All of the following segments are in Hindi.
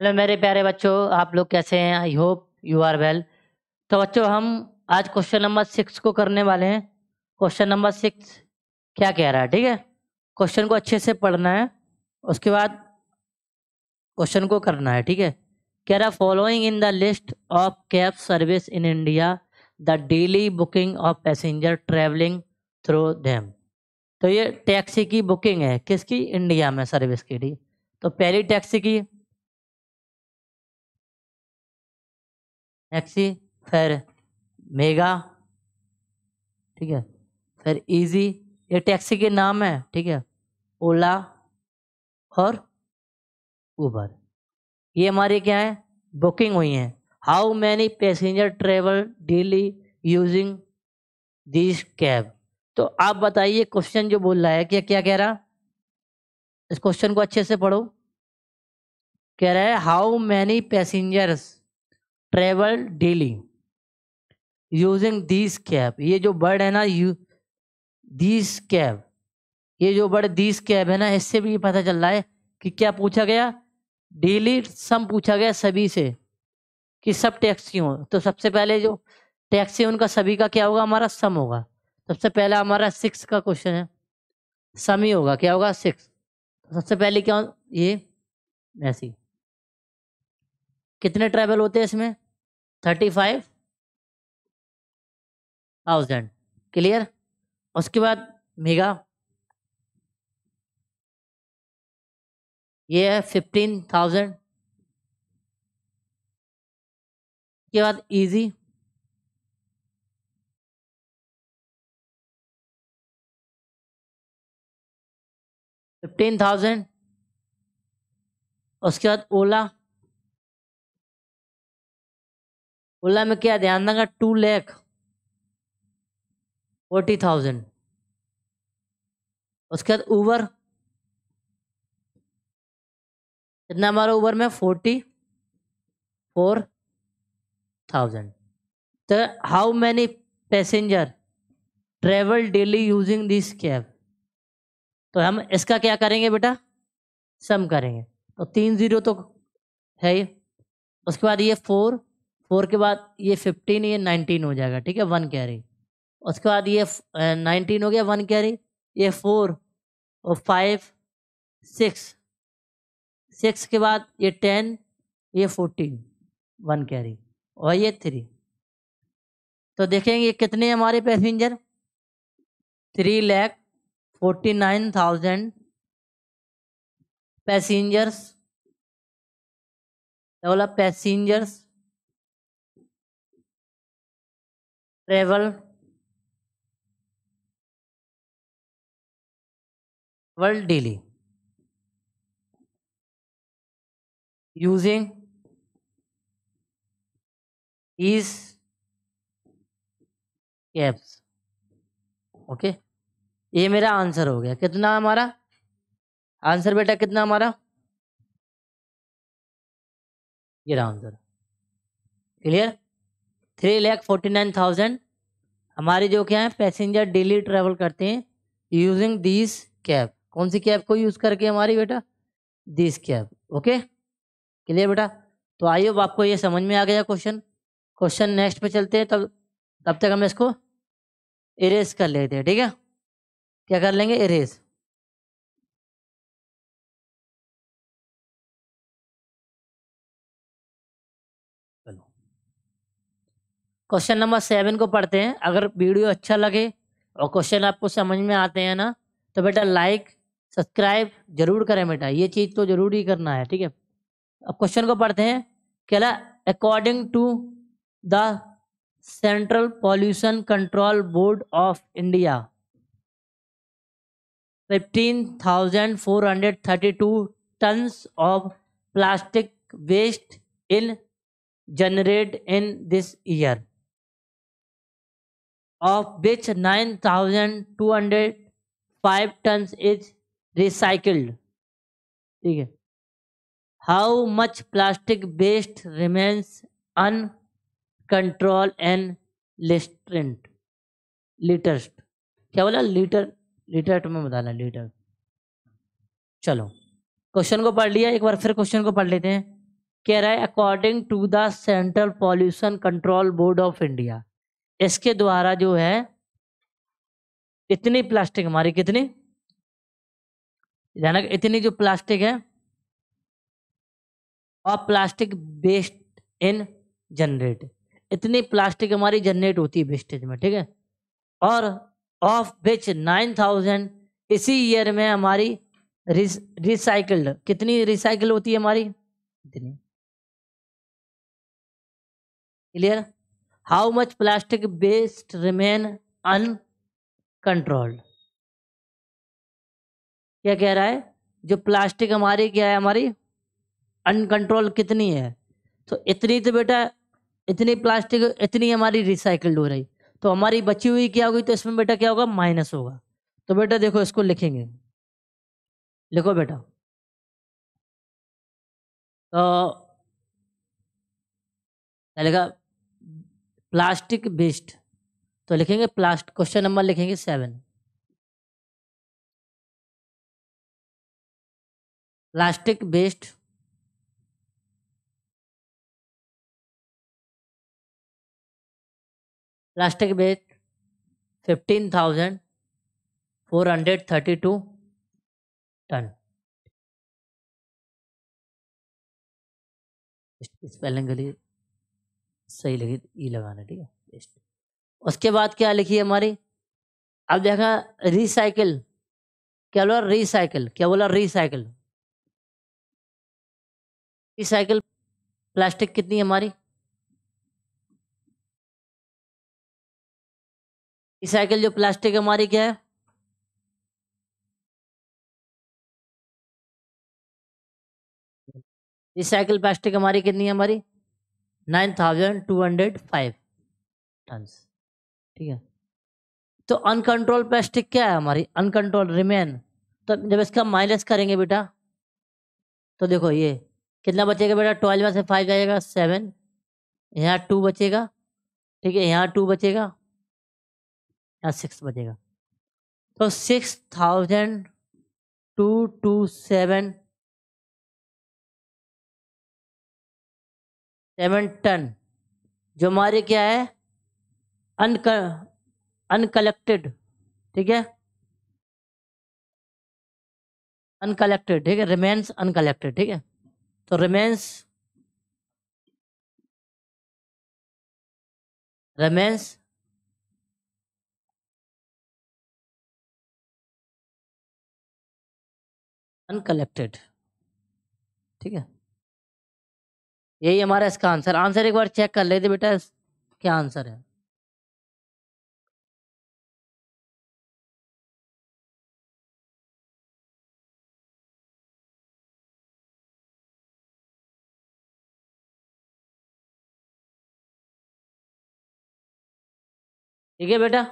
हेलो मतलब मेरे प्यारे बच्चों आप लोग कैसे हैं I hope you are well तो बच्चों हम आज क्वेश्चन नंबर सिक्स को करने वाले हैं क्वेश्चन नंबर सिक्स क्या कह रहा है ठीक है क्वेश्चन को अच्छे से पढ़ना है उसके बाद क्वेश्चन को करना है ठीक है कह रहा following in the list of cab service in India the daily booking of passenger travelling through them तो ये टैक्सी की बुकिंग है किसकी इंडिया में सर्विस की ठीक तो पहली टैक्सी की एक्सी फिर मेगा ठीक है फिर इजी ये टैक्सी के नाम है ठीक है ओला और ऊबर ये हमारी क्या है बुकिंग हुई है how many passenger travel daily using this cab तो आप बताइए क्वेश्चन जो बोल रहा है क्या क्या कह रहा इस क्वेश्चन को अच्छे से पढ़ो कह रहा है how many passengers travel daily using this cab ये जो बर्ड है ना यू दिस कैब ये जो बर्ड दिस कैब है ना इससे भी पता चल रहा है कि क्या पूछा गया डेली सम पूछा गया सभी से कि सब टैक्सी हो तो सबसे पहले जो टैक्सी उनका सभी का क्या होगा हमारा सम होगा सबसे पहला हमारा सिक्स का क्वेश्चन है सम ही होगा क्या होगा सिक्स सबसे पहले क्या ये ऐसी कितने ट्रैवल होते हैं इसमें थर्टी फाइव थाउजेंड क्लियर उसके बाद मेगा ये है फिफ्टीन थाउजेंड के बाद इजी फिफ्टीन थाउजेंड उसके बाद ओला ओला में क्या ध्यान देंगे टू लैख फोर्टी थाउजेंड उसके बाद ऊबर कितना हमारा ऊबर में फोर्टी फोर थाउजेंड तो how many passenger travel daily using this cab तो हम इसका क्या करेंगे बेटा सम करेंगे तो तीन जीरो तो है ही उसके बाद ये फोर फोर के बाद ये फिफ्टीन ये नाइनटीन हो जाएगा ठीक है वन कैरी उसके बाद ये नाइनटीन हो गया वन कैरी ये फोर और फाइव सिक्स सिक्स के बाद ये टेन ये फोर्टीन वन कैरी और ये थ्री तो देखेंगे कितने हमारे passenger three lakh forty nine thousand passengers develop passengers travel world daily using is caps okay ये मेरा आंसर हो गया कितना हमारा आंसर बेटा कितना हमारा ये रहा answer clear three lakh forty nine thousand हमारे जो क्या है पैसेंजर डेली ट्रेवल करते हैं यूजिंग दिस कैब कौन सी कैब को यूज़ करके हमारी बेटा दिस कैब ओके क्लियर बेटा तो आइए अब आपको ये समझ में आ गया क्वेश्चन क्वेश्चन नेक्स्ट पे चलते हैं तब तब तक हम इसको इरेज कर लेते हैं ठीक है क्या कर लेंगे इरेज क्वेश्चन नंबर सेवन को पढ़ते हैं अगर वीडियो अच्छा लगे और क्वेश्चन आपको समझ में आते हैं ना तो बेटा लाइक सब्सक्राइब जरूर करें बेटा ये चीज़ तो जरूर ही करना है ठीक है अब क्वेश्चन को पढ़ते हैं क्या according to the Central Pollution Control Board of India fifteen thousand four hundred thirty two tons of plastic waste in generate in this year of which 9,205 tons is recycled. ठीक है How much plastic waste remains uncontrolled and restrained? Liters. क्या बोला लीटर लीटर तुम्हें बताना लीटर चलो क्वेश्चन को पढ़ लिया एक बार फिर क्वेश्चन को पढ़ लेते हैं कह रहा है according to the Central Pollution Control Board of India इसके द्वारा जो है इतनी प्लास्टिक हमारी कितनी ध्यान इतनी जो प्लास्टिक है और प्लास्टिक बेस्ट इन जनरेट इतनी प्लास्टिक हमारी जनरेट होती है वेस्टेज में ठीक है और ऑफ बिच नाइन थाउजेंड इसी ईयर में हमारी रिसाइकल्ड कितनी रिसाइकल होती है हमारी इतनी clear how much plastic waste remain uncontrolled क्या कह रहा है जो प्लास्टिक हमारी क्या है हमारी अनकंट्रोल कितनी है तो इतनी तो बेटा इतनी प्लास्टिक इतनी हमारी रिसाइकल्ड हो रही तो हमारी बची हुई क्या होगी तो इसमें बेटा क्या होगा माइनस होगा तो बेटा देखो इसको लिखेंगे लिखो बेटा तो क्या लिखा प्लास्टिक बेस्ड तो लिखेंगे प्लास्ट क्वेश्चन नंबर लिखेंगे seven plastic based plastic based fifteen thousand four hundred thirty two ton spelling के लिए सही लिखी ई लगाना ठीक है बेस्ट उसके बाद क्या लिखी है हमारी अब देखा रिसाइकिल क्या बोला रिसाइकिल क्या बोला रिसाइकिल रिसाइकिल प्लास्टिक कितनी है हमारी रिसाइकिल जो प्लास्टिक हमारी क्या है रिसाइकिल प्लास्टिक हमारी कितनी है हमारी nine thousand two hundred five tons ठीक है तो अनकंट्रोल प्लास्टिक क्या है हमारी अनकंट्रोल रिमेन तो जब इसका माइनस करेंगे बेटा तो देखो ये कितना बचेगा बेटा ट्वेल्व में से फाइव जाएगा सेवन यहाँ टू बचेगा ठीक है यहाँ टू बचेगा यहाँ सिक्स बचेगा तो six thousand two two seven seven ton जो हमारे क्या है अनक अनकलेक्टेड ठीक है अनकलेक्टेड ठीक है रिमेन्स अनकलेक्टेड ठीक है तो रिमेन्स रिमेन्स अनकलेक्टेड ठीक है यही हमारा इसका आंसर आंसर एक बार चेक कर लेते बेटा क्या आंसर है ठीक है बेटा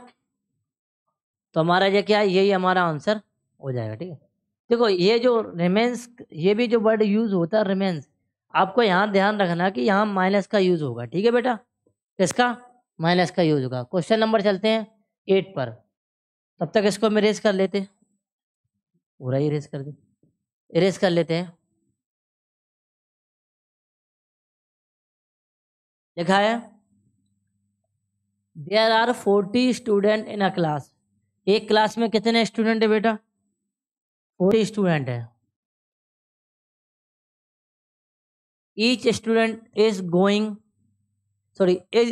तो हमारा ये क्या यही हमारा आंसर हो जाएगा ठीक है देखो ये जो रिमेंस ये भी जो वर्ड यूज होता है रिमेंस आपको यहाँ ध्यान रखना कि यहाँ माइनस का यूज होगा ठीक है बेटा किसका माइनस का यूज होगा क्वेश्चन नंबर चलते हैं एट पर तब तक इसको हम इरेज कर लेते पूरा ही इरेज कर दे इरेज कर लेते हैं लिखा है there are forty student in a class एक क्लास में कितने स्टूडेंट है बेटा फोर्टी स्टूडेंट है each student is going sorry is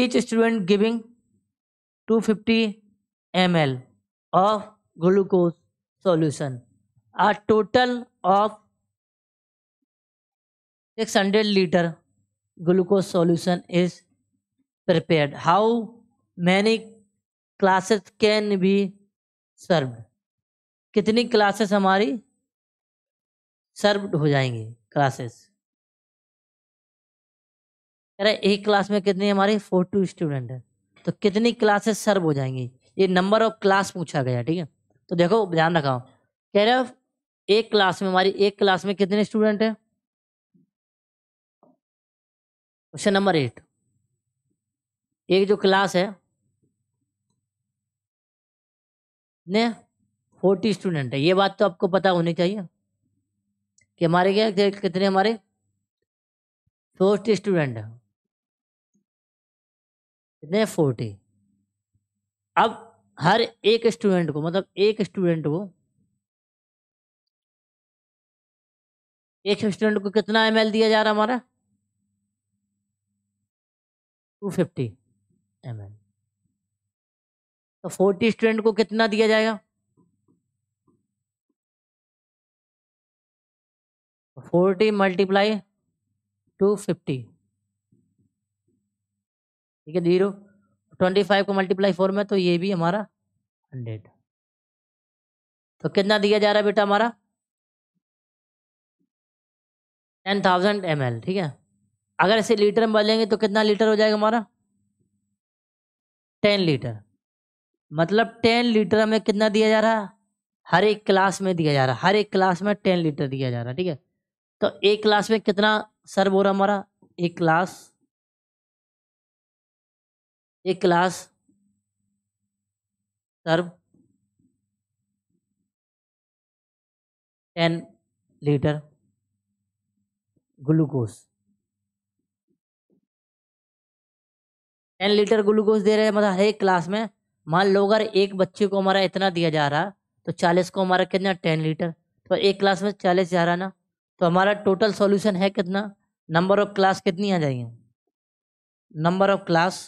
each student giving 250 ml of glucose solution a total of 600 liter glucose solution is prepared how many classes can be served कितनी क्लासेस हमारी सर्व्ड हो जाएंगी क्लासेस कह एक क्लास में कितने हमारे फोर्टी स्टूडेंट है तो कितनी क्लासेस सर्व हो जाएंगी ये नंबर ऑफ क्लास पूछा गया ठीक है तो देखो ध्यान रखा कह रहे एक क्लास में हमारी एक क्लास में कितने स्टूडेंट है क्वेश्चन नंबर एट एक जो क्लास है ने फोर्टी स्टूडेंट है ये बात तो आपको पता होनी चाहिए कि हमारे क्या कितने हमारे फोर्टी स्टूडेंट है कितने फोर्टी अब हर एक स्टूडेंट को मतलब एक स्टूडेंट को एक स्टूडेंट को कितना एम दिया जा रहा हमारा टू फिफ्टी एम तो फोर्टी स्टूडेंट को कितना दिया जाएगा फोर्टी मल्टीप्लाई टू फिफ्टी ठीक है जीरो ट्वेंटी फाइव को मल्टीप्लाई फोर में तो ये भी हमारा हंड्रेड तो कितना दिया जा रहा है बेटा हमारा टेन थाउजेंड एम एल ठीक है अगर इसे लीटर में बदलेंगे तो कितना लीटर हो जाएगा हमारा टेन लीटर मतलब टेन लीटर हमें कितना दिया जा रहा है हर एक क्लास में दिया जा रहा है हर एक क्लास में टेन लीटर दिया जा रहा है ठीक है तो एक क्लास में कितना सर्व हो रहा हमारा एक क्लास एक class serve ten litre glucose ten litre glucose दे रहे हैं मतलब हर एक क्लास में मान लो अगर एक बच्चे को हमारा इतना दिया जा रहा तो चालीस को हमारा कितना टेन लीटर तो एक क्लास में चालीस जा रहा ना तो हमारा टोटल सॉल्यूशन है कितना नंबर ऑफ क्लास कितनी आ जाएंगे number of class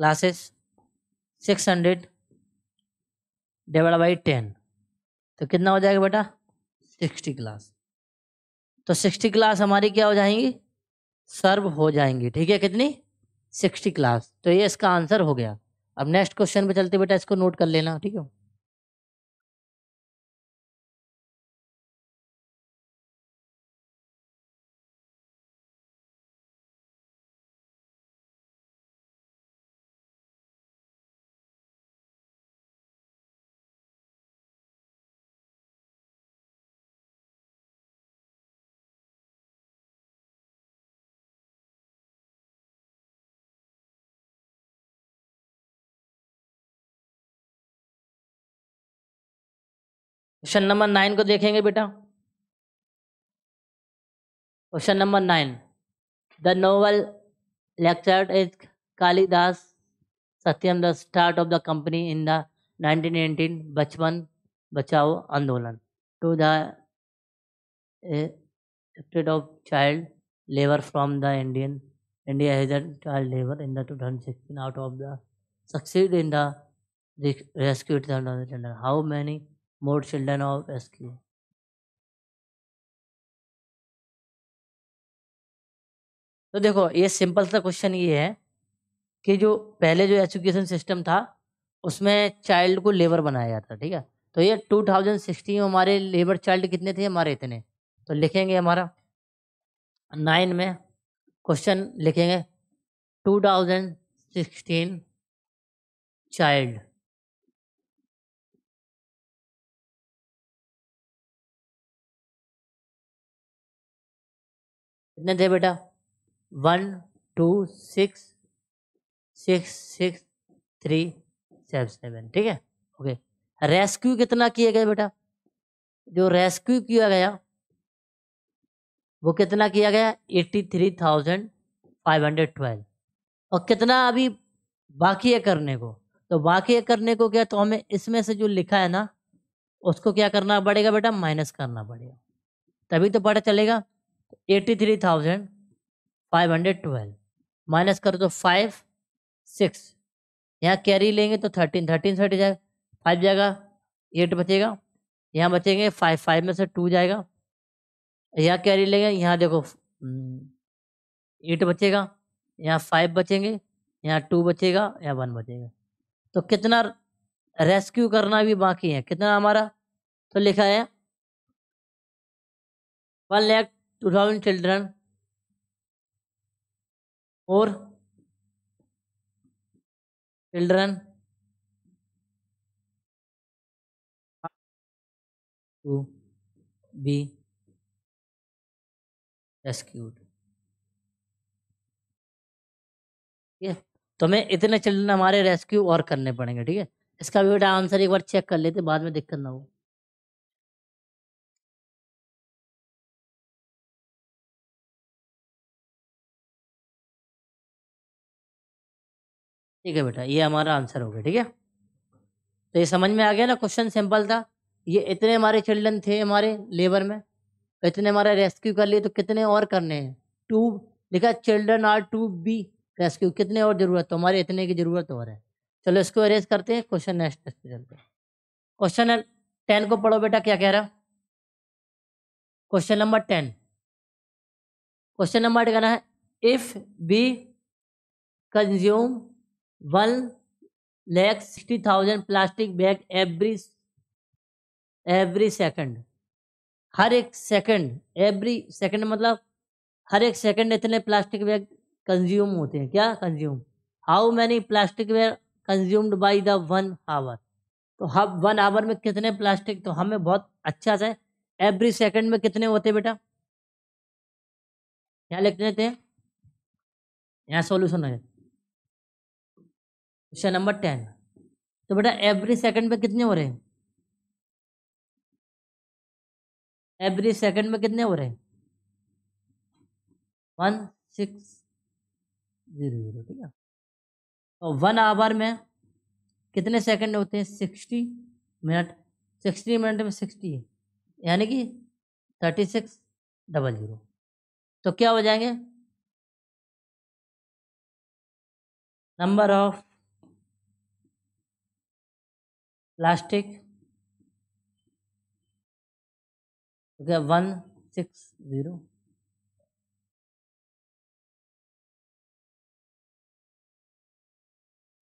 classes six hundred divide by ten तो कितना हो जाएगा बेटा सिक्सटी क्लास तो सिक्सटी क्लास हमारी क्या हो जाएंगी सर्व हो जाएंगी ठीक है कितनी सिक्सटी क्लास तो ये इसका आंसर हो गया अब नेक्स्ट क्वेश्चन पे चलते बेटा इसको नोट कर लेना ठीक है क्वेश्चन नंबर नाइन को देखेंगे बेटा question number nine the Nobel lecture is Kalidas Satyam the start of the company in the nineteen eighteen Bachpan Bachao Andolan to rid of child labour from the Indian India has child labour in the two thousand sixteen out of the succeed in the rescue two thousand how many more children of SQ. तो देखो ये सिंपल सा क्वेश्चन ये है कि जो पहले जो एजुकेशन सिस्टम था उसमें चाइल्ड को लेबर बनाया जाता ठीक है तो ये 2016 में हमारे लेबर चाइल्ड कितने थे हमारे इतने तो लिखेंगे हमारा नाइन में क्वेश्चन लिखेंगे 2016 चाइल्ड कितने थे बेटा one two six six six three seven seven ठीक है ओके रेस्क्यू कितना किया गया बेटा जो रेस्क्यू किया गया वो कितना किया गया eighty three thousand five hundred twelve और कितना अभी बाकी है करने को तो बाकी है करने को क्या तो हमें इसमें से जो लिखा है ना उसको क्या करना पड़ेगा बेटा माइनस करना पड़ेगा तभी तो पता चलेगा eighty three thousand five hundred twelve minus करो तो फाइव सिक्स यहाँ कैरी लेंगे तो थर्टीन थर्टीन से हट जाएगा फाइव जाएगा एट बचेगा यहाँ बचेंगे फाइव फाइव में से टू जाएगा यहाँ कैरी लेंगे यहाँ देखो एट बचेगा यहाँ फाइव बचेंगे यहाँ टू बचेगा यहाँ वन बचेगा तो कितना रेस्क्यू करना भी बाकी है कितना हमारा तो लिखा है one lakh two thousand children और चिल्ड्रन टू बी रेस्क्यूड ठीक है तो हमें इतने चिल्ड्रन हमारे रेस्क्यू और करने पड़ेंगे ठीक है इसका भी बेटा आंसर एक बार चेक कर लेते बाद में दिक्कत ना हो ठीक है बेटा ये हमारा आंसर हो गया ठीक है तो ये समझ में आ गया ना क्वेश्चन सिंपल था ये इतने हमारे चिल्ड्रन थे हमारे लेबर में इतने हमारे रेस्क्यू कर लिए तो कितने और करने हैं टू लिखा children are to be rescue कितने और जरूरत तो हमारे इतने की जरूरत और है चलो इसको अरेज करते हैं क्वेश्चन नेक्स्ट पे चलते हैं क्वेश्चन टेन को पढ़ो बेटा क्या कह रहा question number ten question number कहना है if we consume one lakh sixty thousand plastic bag every every second हर एक सेकंड एवरी सेकंड मतलब हर एक सेकंड इतने प्लास्टिक बैग कंज्यूम होते हैं क्या consume how many plastic bag consumed by the one hour तो हम वन आवर में कितने प्लास्टिक तो हमें बहुत अच्छा से एवरी सेकंड में कितने होते बेटा यहाँ लिख देते हैं यहाँ सोल्यूशन है क्वेश्चन अच्छा, नंबर टेन तो बेटा एवरी सेकंड में कितने हो रहे हैं एवरी सेकंड में कितने हो रहे हैं वन सिक्स जीरो जीरो ठीक है और वन आवर में कितने सेकंड होते हैं सिक्सटी मिनट सिक्सटी मिनट में सिक्सटी है यानी कि थर्टी सिक्स डबल जीरो तो क्या हो जाएंगे नंबर ऑफ प्लास्टिक हो गया वन सिक्स ज़ीरो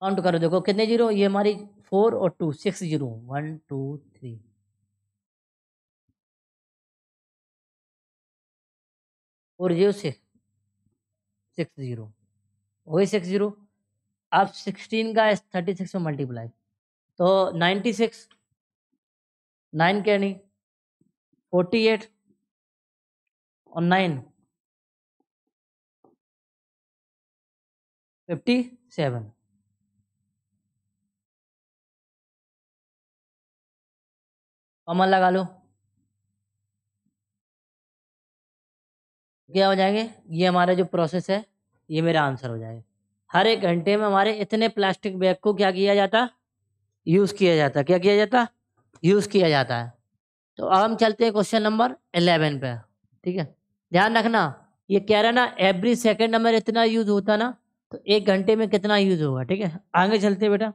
काउंट करो देखो कितने जीरो ये हमारी फोर और two six zero one two three four zero six six zero वही सिक्स जीरो आप सिक्सटीन का थर्टी सिक्स में मल्टीप्लाई तो नाइन्टी सिक्स नाइन के नहीं फोर्टी एट और नाइन फिफ्टी सेवन कॉमन लगा लो क्या हो जाएंगे ये हमारा जो प्रोसेस है ये मेरा आंसर हो जाएगा हर एक घंटे में हमारे इतने प्लास्टिक बैग को क्या किया जाता यूज़ किया जाता है क्या किया जाता है यूज़ किया जाता है तो अब हम चलते हैं क्वेश्चन नंबर एलेवन पे ठीक है ध्यान रखना ये कह रहा है ना एवरी सेकेंड नंबर इतना यूज़ होता ना तो एक घंटे में कितना यूज़ होगा ठीक है आगे चलते बेटा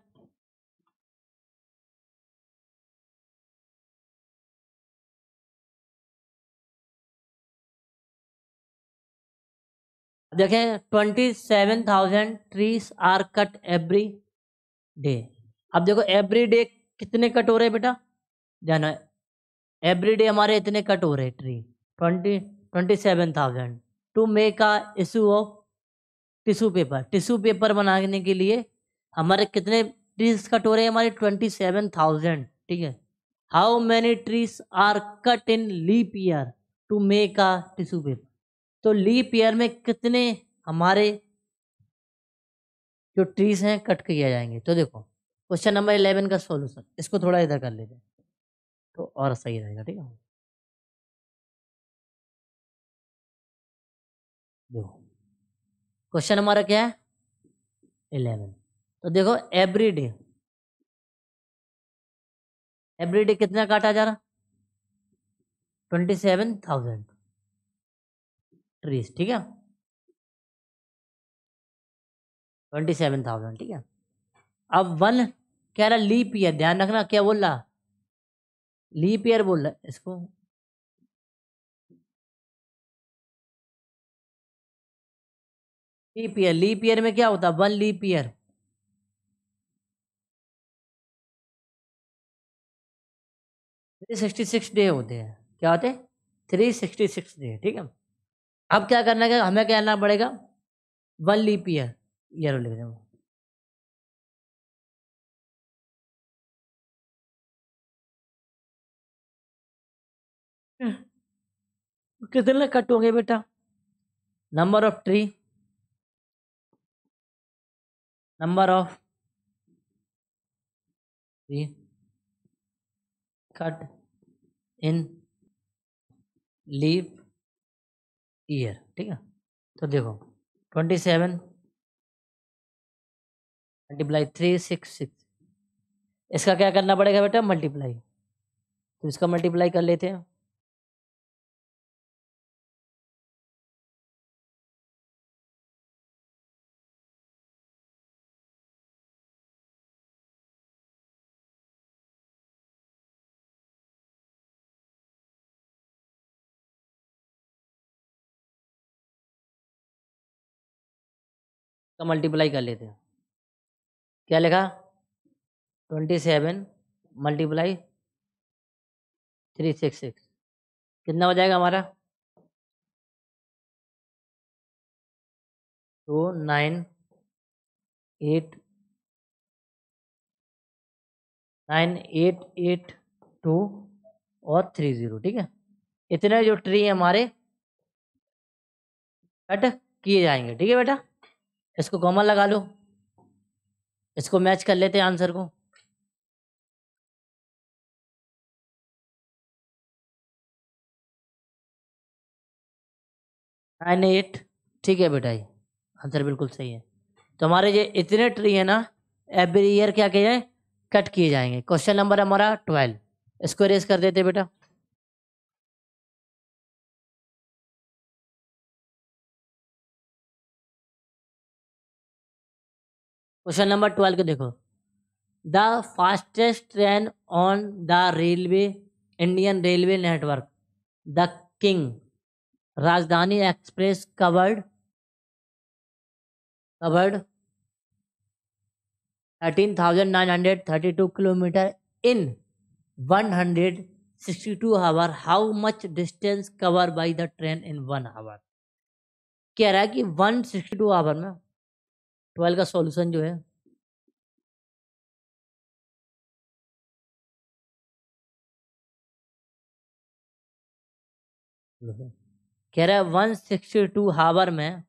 देखें twenty seven thousand trees are cut every day अब देखो एवरी डे कितने कट हो रहे हैं बेटा ध्यान एवरी डे हमारे इतने कट हो रहे हैं tree twenty twenty seven thousand to make a issue of tissue paper tissue paper बनाने के लिए हमारे कितने ट्रीज कट हो रहे हैं हमारे ट्वेंटी सेवन थाउजेंड ठीक है how many trees are cut in leap year to make a tissue paper तो लीप ईयर में कितने हमारे जो ट्रीज हैं कट किया जाएंगे तो देखो क्वेश्चन नंबर इलेवन का सोल्यूशन इसको थोड़ा इधर कर लेते हैं तो और सही रहेगा ठीक है देखो क्वेश्चन हमारा क्या है इलेवन तो देखो एवरी डे एवरी डे कितना काटा जा रहा ट्वेंटी सेवन थाउजेंड ट्रीज ठीक है ट्वेंटी सेवन थाउजेंड ठीक है अब वन कह रहा लीप ईयर ध्यान रखना क्या बोल रहा लीप ईयर बोल रहा इसको लीप ईयर लीप ईयर में क्या होता one leap year three sixty six day होते हैं क्या होते थ्री सिक्सटी सिक्स डे ठीक है अब क्या करना है हमें क्या करना पड़ेगा वन लीप ईयर ईयर लिख देंगे कितने कट होंगे बेटा number of tree number of tree cut in leap year ठीक है तो देखो twenty seven multiply three six six इसका क्या करना पड़ेगा बेटा मल्टीप्लाई तो इसका मल्टीप्लाई कर लेते हैं का मल्टीप्लाई कर लेते हैं क्या लिखा twenty seven multiply three six six कितना हो जाएगा हमारा two nine eight nine eight eight two और थ्री ज़ीरो ठीक है इतने जो ट्री हमारे कट किए जाएंगे ठीक है बेटा इसको कॉमन लगा लो इसको मैच कर लेते हैं आंसर को नाइन एट ठीक है बेटा ये आंसर बिल्कुल सही है तो हमारे ये इतने ट्री है ना एवरी ईयर क्या किए जाए कट किए जाएंगे क्वेश्चन नंबर हमारा ट्वेल्व इसको रेस कर देते बेटा क्वेश्चन नंबर ट्वेल्व के देखो the fastest train on the railway Indian railway network the king Rajdhani express covered covered thirteen thousand nine hundred thirty two kilometre in one hundred sixty two hour how much distance cover by the train in one hour कह रहा है कि वन सिक्सटी टू आवर में ट्वेल्व का सॉल्यूशन जो है कह रहा है वन सिक्सटी टू हावर में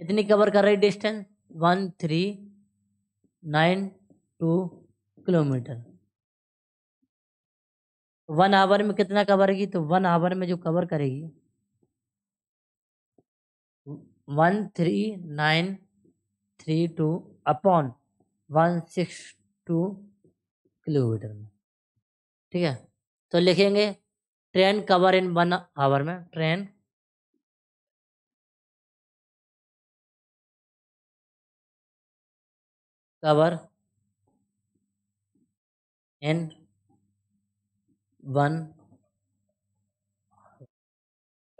कितनी कवर कर रही distance one three nine two kilometre one hour में कितना कवर की तो वन आवर में जो कवर करेगी one three nine three two upon one six two kilometre में ठीक है तो लिखेंगे train cover in one hour में ट्रेन कवर इन वन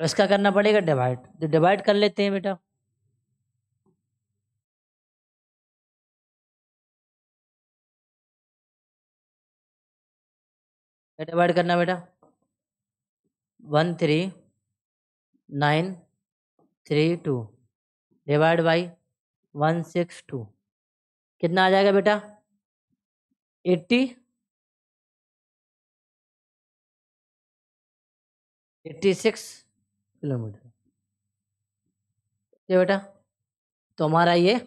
इसका करना पड़ेगा डिवाइड तो डिवाइड कर लेते हैं बेटा डिवाइड करना बेटा one three nine three two divide by one six two कितना आ जाएगा बेटा एट्टी एट्टी सिक्स किलोमीटर ये बेटा तो हमारा ये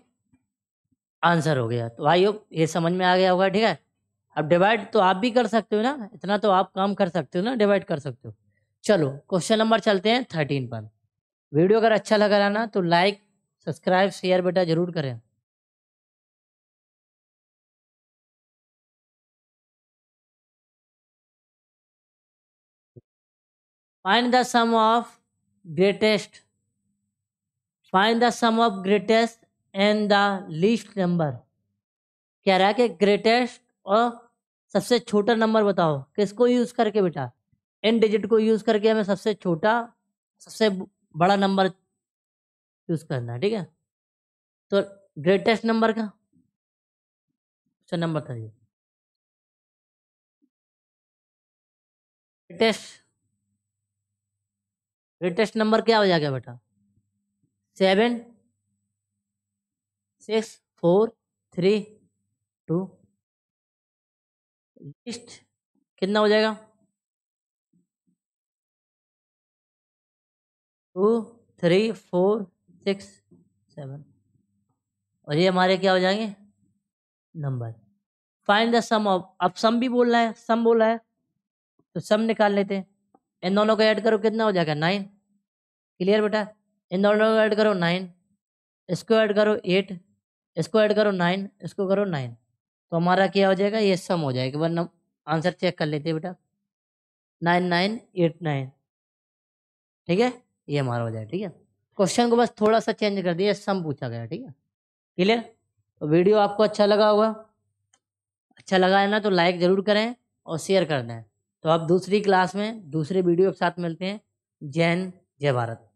आंसर हो गया तो भाई ये समझ में आ गया होगा ठीक है अब डिवाइड तो आप भी कर सकते हो ना इतना तो आप काम कर सकते हो ना डिवाइड कर सकते हो चलो क्वेश्चन नंबर चलते हैं थर्टीन पर वीडियो अगर अच्छा लगा रहा ना तो लाइक सब्सक्राइब शेयर बेटा जरूर करें find the sum of greatest find the sum of greatest and the least number कह रहा है कि ग्रेटेस्ट और सबसे छोटा नंबर बताओ किसको यूज़ करके बेटा इन डिजिट को यूज़ करके हमें सबसे छोटा सबसे बड़ा नंबर यूज़ करना है ठीक है तो ग्रेटेस्ट नंबर का अच्छा नंबर था ये ग्रेटेस्ट लेटेस्ट नंबर क्या हो जाएगा बेटा seven six four three two list कितना हो जाएगा two three four six seven और ये हमारे क्या हो जाएंगे number find the sum of अब सम भी बोलना है सम बोला है तो सम निकाल लेते हैं इन दोनों को ऐड करो कितना हो जाएगा नाइन क्लियर बेटा इन दोनों को ऐड करो नाइन इसको ऐड करो एट इसको ऐड करो नाइन इसको करो नाइन तो हमारा क्या हो जाएगा ये सम हो जाएगा वरना आंसर चेक कर लेते हैं बेटा नाइन नाइन एट नाइन ठीक है ये हमारा हो जाए ठीक है क्वेश्चन को बस थोड़ा सा चेंज कर दिया सम पूछा गया ठीक है क्लियर तो वीडियो आपको अच्छा लगा होगा अच्छा लगा है ना तो लाइक ज़रूर करें और शेयर कर दें तो आप दूसरी क्लास में दूसरे वीडियो के साथ मिलते हैं जैन जय भारत